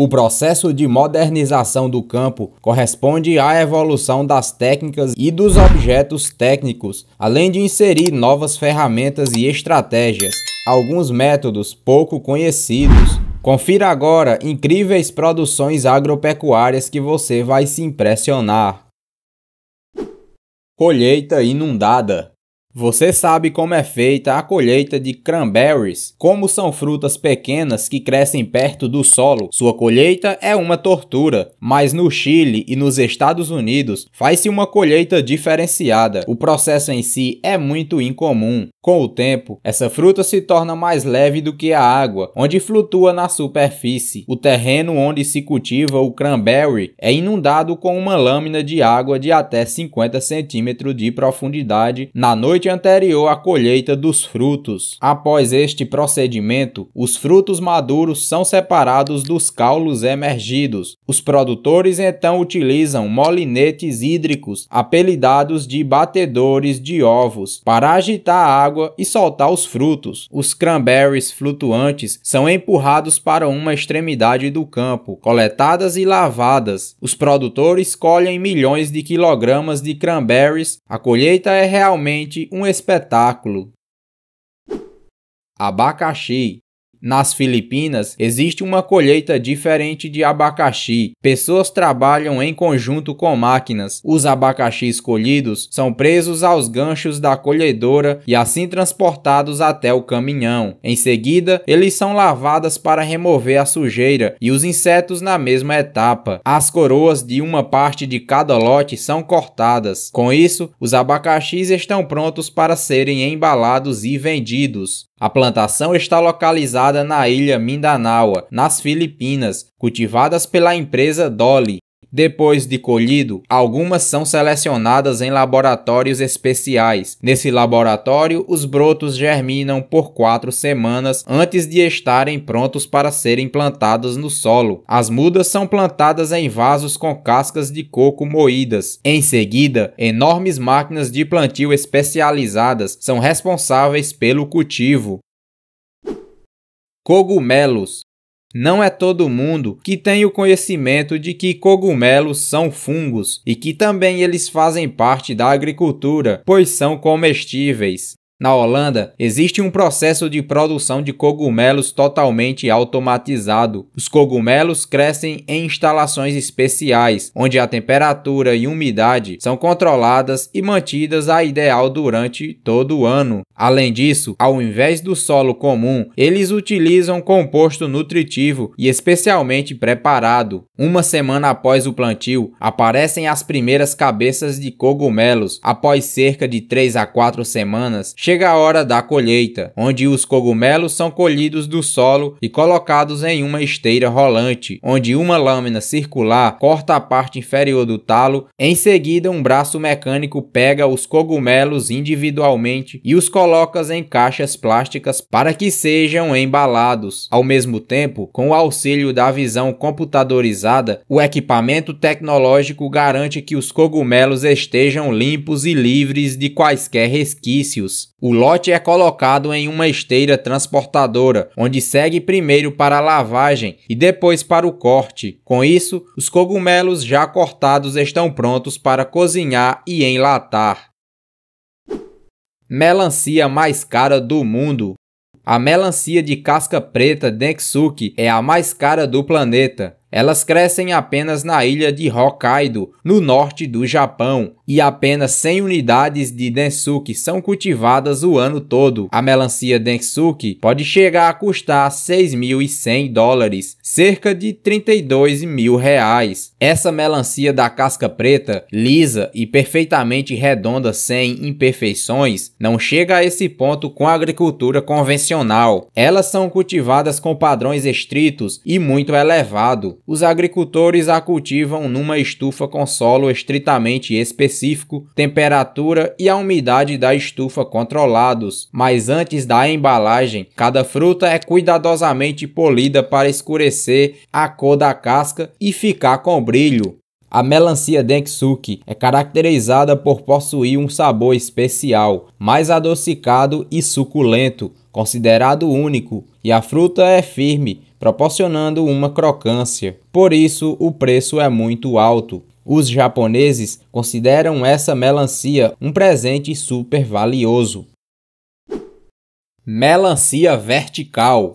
O processo de modernização do campo corresponde à evolução das técnicas e dos objetos técnicos, além de inserir novas ferramentas e estratégias, alguns métodos pouco conhecidos. Confira agora incríveis produções agropecuárias que você vai se impressionar. Colheita inundada você sabe como é feita a colheita de cranberries, como são frutas pequenas que crescem perto do solo. Sua colheita é uma tortura, mas no Chile e nos Estados Unidos faz-se uma colheita diferenciada. O processo em si é muito incomum. Com o tempo, essa fruta se torna mais leve do que a água, onde flutua na superfície. O terreno onde se cultiva o cranberry é inundado com uma lâmina de água de até 50 centímetros de profundidade na noite noite anterior à colheita dos frutos. Após este procedimento, os frutos maduros são separados dos caulos emergidos. Os produtores então utilizam molinetes hídricos, apelidados de batedores de ovos, para agitar a água e soltar os frutos. Os cranberries flutuantes são empurrados para uma extremidade do campo, coletadas e lavadas. Os produtores colhem milhões de quilogramas de cranberries. A colheita é realmente um um espetáculo. Abacaxi nas Filipinas, existe uma colheita diferente de abacaxi. Pessoas trabalham em conjunto com máquinas. Os abacaxis colhidos são presos aos ganchos da colhedora e assim transportados até o caminhão. Em seguida, eles são lavados para remover a sujeira e os insetos na mesma etapa. As coroas de uma parte de cada lote são cortadas. Com isso, os abacaxis estão prontos para serem embalados e vendidos. A plantação está localizada na ilha Mindanao, nas Filipinas, cultivadas pela empresa Dolly, depois de colhido, algumas são selecionadas em laboratórios especiais. Nesse laboratório, os brotos germinam por quatro semanas antes de estarem prontos para serem plantados no solo. As mudas são plantadas em vasos com cascas de coco moídas. Em seguida, enormes máquinas de plantio especializadas são responsáveis pelo cultivo. Cogumelos não é todo mundo que tem o conhecimento de que cogumelos são fungos e que também eles fazem parte da agricultura, pois são comestíveis. Na Holanda, existe um processo de produção de cogumelos totalmente automatizado. Os cogumelos crescem em instalações especiais, onde a temperatura e umidade são controladas e mantidas a ideal durante todo o ano. Além disso, ao invés do solo comum, eles utilizam composto nutritivo e especialmente preparado. Uma semana após o plantio, aparecem as primeiras cabeças de cogumelos. Após cerca de 3 a 4 semanas, chega a hora da colheita, onde os cogumelos são colhidos do solo e colocados em uma esteira rolante, onde uma lâmina circular corta a parte inferior do talo, em seguida um braço mecânico pega os cogumelos individualmente e os coloca em caixas plásticas para que sejam embalados. Ao mesmo tempo, com o auxílio da visão computadorizada, o equipamento tecnológico garante que os cogumelos estejam limpos e livres de quaisquer resquícios. O lote é colocado em uma esteira transportadora, onde segue primeiro para a lavagem e depois para o corte. Com isso, os cogumelos já cortados estão prontos para cozinhar e enlatar. Melancia mais cara do mundo. A melancia de casca preta Densuke é a mais cara do planeta. Elas crescem apenas na ilha de Hokkaido, no norte do Japão, e apenas 100 unidades de Densuke são cultivadas o ano todo. A melancia Densuke pode chegar a custar 6.100 dólares, cerca de 32 mil reais. Essa melancia da casca preta, lisa e perfeitamente redonda sem imperfeições, não chega a esse ponto com a agricultura convencional. Elas são cultivadas com padrões estritos e muito elevado os agricultores a cultivam numa estufa com solo estritamente específico, temperatura e a umidade da estufa controlados, mas antes da embalagem, cada fruta é cuidadosamente polida para escurecer a cor da casca e ficar com brilho. A melancia Densuke é caracterizada por possuir um sabor especial, mais adocicado e suculento, considerado único, e a fruta é firme, proporcionando uma crocância. Por isso, o preço é muito alto. Os japoneses consideram essa melancia um presente super valioso. Melancia vertical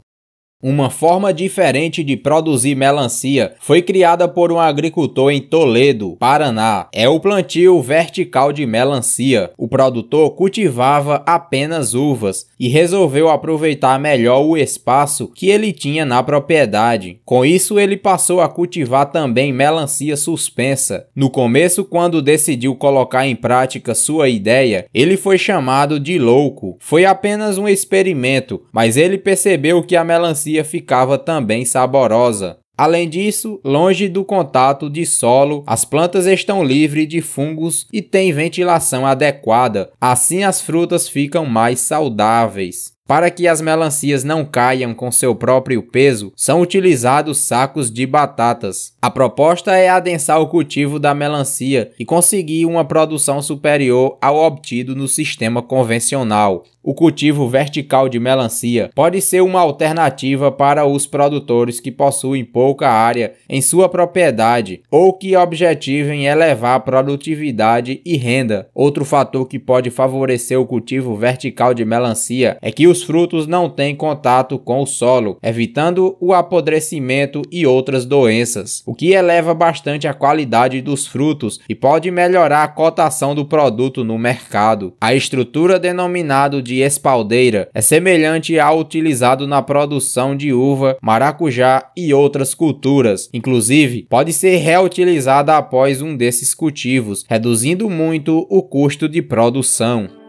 uma forma diferente de produzir melancia foi criada por um agricultor em Toledo, Paraná. É o plantio vertical de melancia. O produtor cultivava apenas uvas e resolveu aproveitar melhor o espaço que ele tinha na propriedade. Com isso, ele passou a cultivar também melancia suspensa. No começo, quando decidiu colocar em prática sua ideia, ele foi chamado de louco. Foi apenas um experimento, mas ele percebeu que a melancia ficava também saborosa. Além disso, longe do contato de solo, as plantas estão livres de fungos e têm ventilação adequada, assim as frutas ficam mais saudáveis. Para que as melancias não caiam com seu próprio peso, são utilizados sacos de batatas. A proposta é adensar o cultivo da melancia e conseguir uma produção superior ao obtido no sistema convencional. O cultivo vertical de melancia pode ser uma alternativa para os produtores que possuem pouca área em sua propriedade ou que objetivem elevar a produtividade e renda. Outro fator que pode favorecer o cultivo vertical de melancia é que os frutos não têm contato com o solo, evitando o apodrecimento e outras doenças, o que eleva bastante a qualidade dos frutos e pode melhorar a cotação do produto no mercado. A estrutura denominada de de espaldeira é semelhante ao utilizado na produção de uva, maracujá e outras culturas. Inclusive, pode ser reutilizada após um desses cultivos, reduzindo muito o custo de produção.